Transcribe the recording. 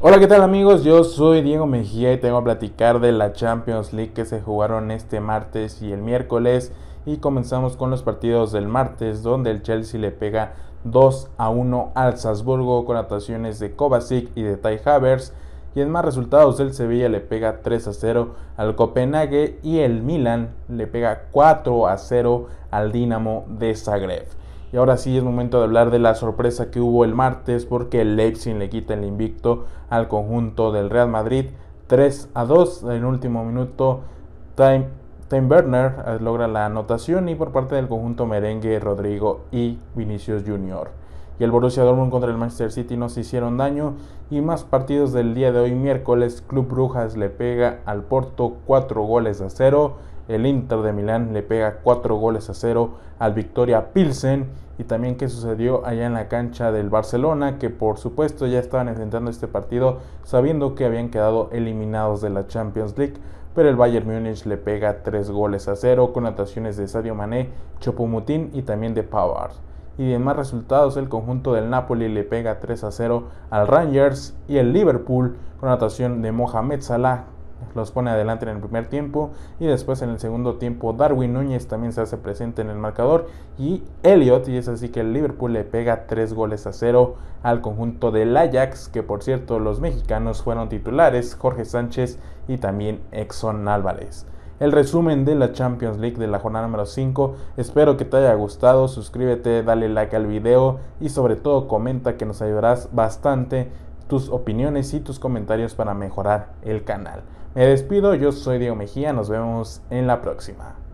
Hola, ¿qué tal amigos? Yo soy Diego Mejía y tengo a platicar de la Champions League que se jugaron este martes y el miércoles. Y comenzamos con los partidos del martes, donde el Chelsea le pega 2 a 1 al Salzburgo con actuaciones de Kovacic y de Ty Havers. Y en más resultados, el Sevilla le pega 3 a 0 al Copenhague y el Milan le pega 4 a 0 al Dinamo de Zagreb. Y ahora sí es momento de hablar de la sorpresa que hubo el martes porque el Leipzig le quita el invicto al conjunto del Real Madrid 3 a 2 en último minuto. Time, Tim Werner eh, logra la anotación y por parte del conjunto merengue Rodrigo y Vinicius Jr. Y el Borussia Dortmund contra el Manchester City no se hicieron daño y más partidos del día de hoy miércoles Club Brujas le pega al Porto 4 goles a 0 el Inter de Milán le pega 4 goles a 0 al Victoria Pilsen y también qué sucedió allá en la cancha del Barcelona, que por supuesto ya estaban enfrentando este partido sabiendo que habían quedado eliminados de la Champions League, pero el Bayern Múnich le pega tres goles a cero con anotaciones de Sadio Mané, Chopumutín y también de Pavard. Y de más resultados, el conjunto del Napoli le pega 3 a 0 al Rangers y el Liverpool con anotación de Mohamed Salah, los pone adelante en el primer tiempo y después en el segundo tiempo Darwin Núñez también se hace presente en el marcador y Elliot y es así que el Liverpool le pega tres goles a cero al conjunto del Ajax que por cierto los mexicanos fueron titulares Jorge Sánchez y también Exxon Álvarez. El resumen de la Champions League de la jornada número 5. Espero que te haya gustado. Suscríbete, dale like al video y sobre todo comenta que nos ayudarás bastante tus opiniones y tus comentarios para mejorar el canal. Me despido, yo soy Diego Mejía, nos vemos en la próxima.